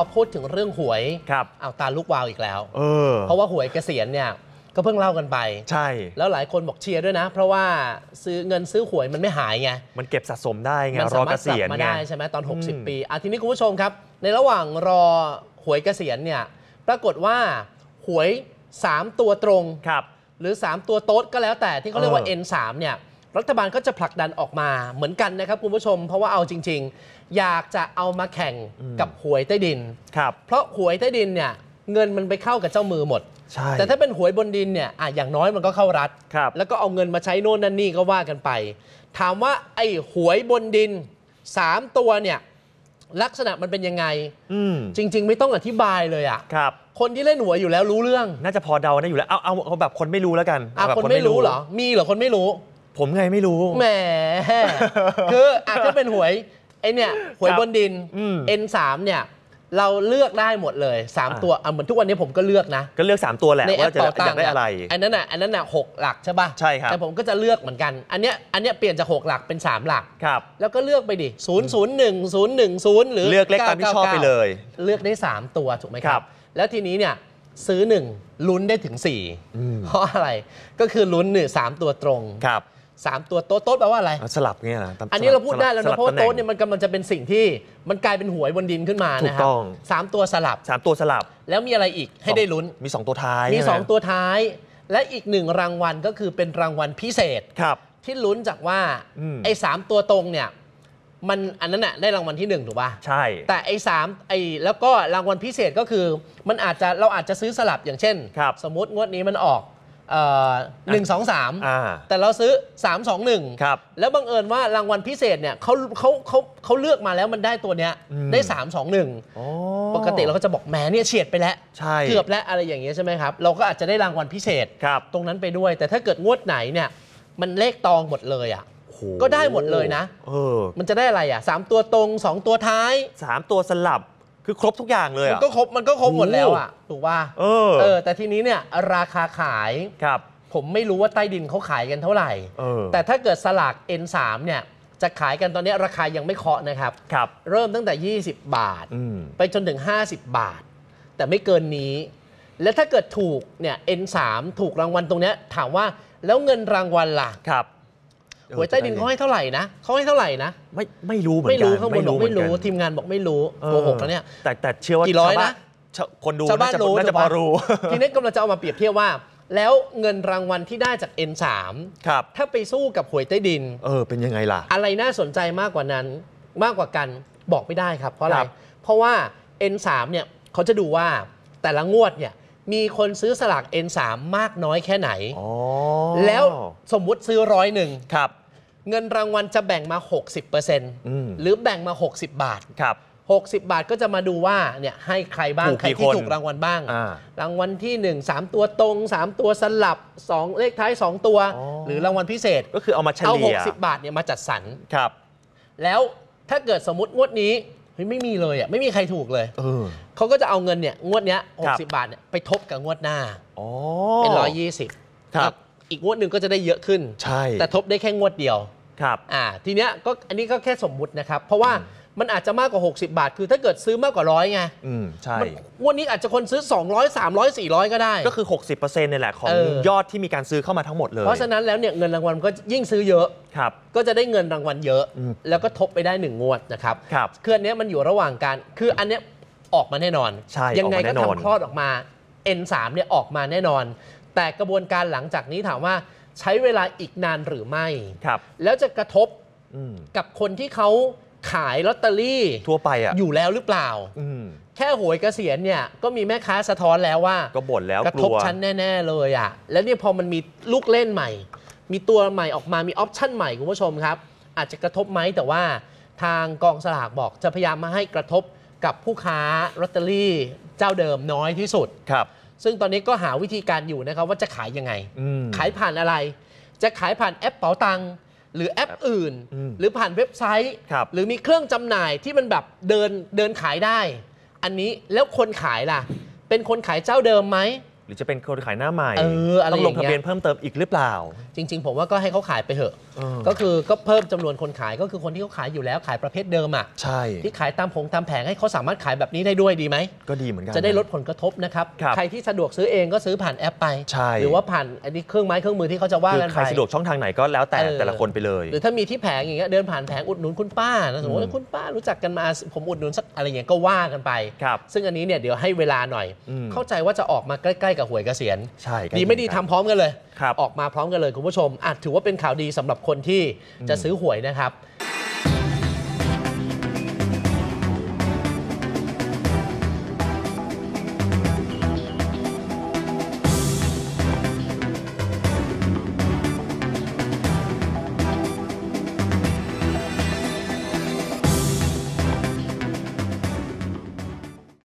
พอพูดถึงเรื่องหวยครับเอาตาลูกวาวอีกแล้วเออเพราะว่าหวยเกษียณเนี่ยก็เพิ่งเล่ากันไป ใช่ แล้วหลายคนบอกเชียร์ด้วยนะเพราะว่าซื้อเงินซื้อหวยมันไม่หายไง มันเก็บสะสมได้ไงรอเกษียณมาได้ใช่ไหมตอน 60 ปีอ่ะทีนี้คุณผู้ชมครับ ในระหว่างรอหวยเกษียณเนี่ยปรากฏว่าหวย 3 ตัวตรงครับหรือ 3 ตัวโต๊ดก็แล้ว แต่ที่เขาเรียกว่า N3 เนี่ยรัฐบาลก็จะผลักดันออกมาเหมือนกันนะครับคุณผู้ชม เพราะว่าเอาจริง ๆ อยากจะเอามาแข่งกับหวยใต้ดินครับ เพราะหวยใต้ดินเนี่ยเงินมันไปเข้ากับเจ้ามือหมดใช่แต่ถ้าเป็นหวยบนดินเนี่ยอ่ะอย่างน้อยมันก็เข้ารัฐครับแล้วก็เอาเงินมาใช้โน่นนั่นนี่ก็ว่ากันไป ถามว่าไอ้หวยบนดิน3ตัวเนี่ยลักษณะมันเป็นยังไงอืมจริง ๆไม่ต้องอธิบายเลยอ่ะครับคนที่เล่นหวยอยู่แล้วรู้เรื่องน่าจะพอเดาได้อยู่แล้วเอาเอาแบบคนไม่รู้แล้วกันอ่ะแบบคนไม่รู้เหรอมีเหรอคนไม่รู้ผมไงไม่รู้ แหมคืออาจจะเป็นหวยไอเนี่ยหวยบนดินม N3 เนี่ย เราเลือกได้หมดเลย 3 ตัวอ่ะเหมือนทุกวันนี้ผมก็เลือกนะ ก็เลือก 3 ตัวแหละว่าจะตอยางกได้อะไร อันนั้นอ่ะอันนั้นอ่ะหกหลักใช่ป่ะใช่ครับแต่ผมก็จะเลือกเหมือนกัน อันเนี้ยอันเนี้ยเปลี่ยนจากหกหลักเป็นสามหลัก ครับ แล้วก็เลือกไปดิ 0 0 1 0 1 0 หรือเลือกเลขตามที่ชอบไปเลย เลือกได้ 3 ตัวถูกไหมครัรับ แล้วทีนี้เนี่ยซื้อ1ลุ้นได้ถึง4เพราะอะไรก็คือลุ้นหนึ่งสตัวตรงครับสามตัวโต๊ะโต๊ะแปลว่าอะไรสลับเงี้ยนะอันนี้เราพูดได้แล้วนะเพราะโต๊ะเนี่ยมันกำลังจะเป็นสิ่งที่มันกลายเป็นหวยบนดินขึ้นมาถูกต้องสามตัวสลับสามตัวสลับแล้วมีอะไรอีกให้ได้ลุ้นมี2ตัวท้ายมี2 ตัวท้าย และอีกหนึ่งรางวัลก็คือเป็นรางวัลพิเศษครับ ที่ลุ้นจากว่าไอ้สามตัวตรงเนี่ยมันอันนั้นน่ะได้รางวัลที่1ถูกป่ะใช่ แต่ไอ้สามไอ้แล้วก็รางวัลพิเศษก็คือมันอาจจะเราอาจจะซื้อสลับอย่างเช่น สมมติงวดนี้มันออกหนึ่งสองสามแต่เราซื้อสสามองหนึ่งครับ แล้วบังเอิญว่ารางวัลพิเศษเนี่ยเขาเขาเขาเขาเลือกมาแล้วมันได้ตัวเนี้ยได้สสามองหนึ่งปกติเราก็จะบอกแหมเนี่ยเฉียดไปแล้วใช่เกือบแล้วอะไรอย่างเงี้ยใช่ไหมครับ เราก็อาจจะได้รางวัลพิเศษครับตรงนั้นไปด้วยแต่ถ้าเกิดงวดไหนเนี่ย มันเลขตองหมดเลยอ่ะก็ได้หมดเลยนะเออมันจะได้อะไรอ่ะสามตัวตรงสองตัวท้ายสามตัวสลับคือครบทุกอย่างเลยมัอ่ะนก็ครบมันก็ครบหมดแล้วอ่ะ ถูกป่ะเออ แต่ทีนี้เนี่ย ราคาขายครับ ผมไม่รู้ว่าใต้ดินเขาขายกันเท่าไหร่แต่ถ้าเกิดสลาก N3 เนี่ย จะขายกันตอนนี้ราคายังไม่เคาะนะครับครับ เริ่มตั้งแต่ 20 บาท ไปจนถึง 50 บาท แต่ไม่เกินนี้ และถ้าเกิดถูกเนี่ย N3 ถูกรางวัลตรงเนี้ยถามว่าแล้วเงินรางวัลล่ะครับหวยใต้ดินเขาให้เท่าไหร่นะเขาให้เท่าไหร่นะ ไม่ไม่รู้เหมือนกัน ไม่รู้ข้างบนบอกไม่รู้ทีมงานบอกไม่รู้โกหกแล้วเนี่ย แต่แต่เชื่อว่ากี่ร้อยนะ คนดูนน่าจะพอรู้ ทีนี้กำลังจะเอามาเปรียบเทียบว่า แล้วเงินรางวัลที่ได้จาก N3 ครับ ถ้าไปสู้กับหวยใต้ดิน เออเป็นยังไงล่ะ อะไรน่าสนใจมากกว่านั้นมากกว่ากันบอกไม่ได้ครับ เพราะอะไร เพราะว่า N3 เนี่ยเขาจะดูว่าแต่ละงวดเนี่ยมีคนซื้อสลาก N3 มากน้อยแค่ไหนแล้วสมมุติซื้อร้อยหนึ่งครับ เงินรางวัลจะแบ่งมา 60%หรือแบ่งมา 60 บาทครับ 60 บาทก็จะมาดูว่าเนี่ยให้ใครบ้างใครที่ถูกรางวัลบ้าง รางวัลที่ 1 3 ตัวตรง 3 ตัวสลับ2เลขท้าย 2 ตัว หรือรางวัลพิเศษก็คือเอามาเฉลี่ยเอา 60 บาทเนี่ยมาจัดสรรครับ แล้วถ้าเกิดสมมติงวดนี้เฮ้ยไม่มีเลยอ่ะไม่มีใครถูกเลยเขาก็จะเอาเงินเนี่ยงวดเนี้ย 60 บาทเนี่ยไปทบกับงวดหน้าเป็น120ครับอีกงวดหนึ่งก็จะได้เยอะขึ้น ใช่ แต่ทบได้แค่งวดเดียว ครับ อ่า ทีเนี้ยก็อันนี้ก็แค่สมมุตินะครับ เพราะว่ามันอาจจะมากกว่า 60 บาท คือถ้าเกิดซื้อมากกว่าร้อยไง อืม ใช่ งวดนี้อาจจะคนซื้อ 200 300 400 ก็ได้ ก็คือ 60%เนี่ยแหละ ของออยอดที่มีการซื้อเข้ามาทั้งหมดเลย เพราะฉะนั้นแล้วเนี่ยเงินรางวัลก็ยิ่งซื้อเยอะครับ ก็จะได้เงินรางวัลเยอะอแล้วก็ทบไปได้หนึ่งงวดนะครับครับคืออันเนี้ยมันอยู่ระหว่างการ คืออันเนี้ยออกมาแน่นอนใช่ยัไงก็ทำคลอดออกมา N3 เนี่ยออกมาแน่นอนแต่กระบวนการหลังจากนี้ถามว่าใช้เวลาอีกนานหรือไม่ ครับ แล้วจะกระทบกับคนที่เขาขายลอตเตอรี่ทั่วไปออยู่แล้วหรือเปล่า แค่หวยเกษียณเนี่ยก็มีแม่ค้าสะท้อนแล้วว่าก็บ่นแล้วกระทบชั้นแน่ ๆ เลยอะ่ะ แล้วเนี่ยพอมันมีลูกเล่นใหม่ มีตัวใหม่ออกมา มีออปชั่นใหม่คุณผู้ชมครับอาจจะกระทบไหมแต่ว่า ทางกองสลากบอกจะพยายามมาให้กระทบกับผู้ค้าลอตเตอรี่เจ้าเดิมน้อยที่สุดครับซึ่งตอนนี้ก็หาวิธีการอยู่นะครับ ว่าจะขายยังไง ขายผ่านอะไร จะขายผ่านแอปเป๋าตังหรือแอปอื่น หรือผ่านเว็บไซต์ หรือมีเครื่องจำหน่ายที่มันแบบเดินเดินขายได้ อันนี้แล้วคนขายล่ะ เป็นคนขายเจ้าเดิมไหมหรือจะเป็นคนขายหน้าใหม่เอออะไรต้องลงทะเบียนเพิ่มเติมอีกหรือเปล่าจริง ๆผมว่าก็ให้เขาขายไปเถอะก็คือก็เพิ่มจำนวนคนขายก็คือคนที่เขาขายอยู่แล้วขายประเภทเดิมอ่ะใช่ที่ขายตามผงตามแผงให้เขาสามารถขายแบบนี้ได้ด้วยดีไหม ก็ดีเหมือนกันจะได้ลดผลกระทบนะครับครบใครที่สะดวกซื้อเองก็ซื้อผ่านแอปไปใช่หรือว่าผ่านอันนี้เครื่องไม้เครื่องมือที่เขาจะว่ากันไปใครสะดวกช่องทางไหนก็แล้วแต่แต่ละคนไปเลยหรือถ้ามีที่แผงอย่างเงี้ยเดินผ่านแผงอุดหนุนคุณป้านะสมมติว่าคุณป้ารู้จักกันมาผมอุดหนุนสักอะไรอย่างเงี้ยก็ว่ากันไปครับซึ่งอันนี้เนี่ยเดี๋ยวให้เวลาหน่อย เข้าใจว่าจะออกมาใกล้กับหวยเกษียณใช่ ดีไม่ดีทำพร้อมกันเลย ออกมาพร้อมกันเลยคุณผู้ชมอาจถือว่าเป็นข่าวดีสำหรับคนที่จะซื้อหวยนะครับ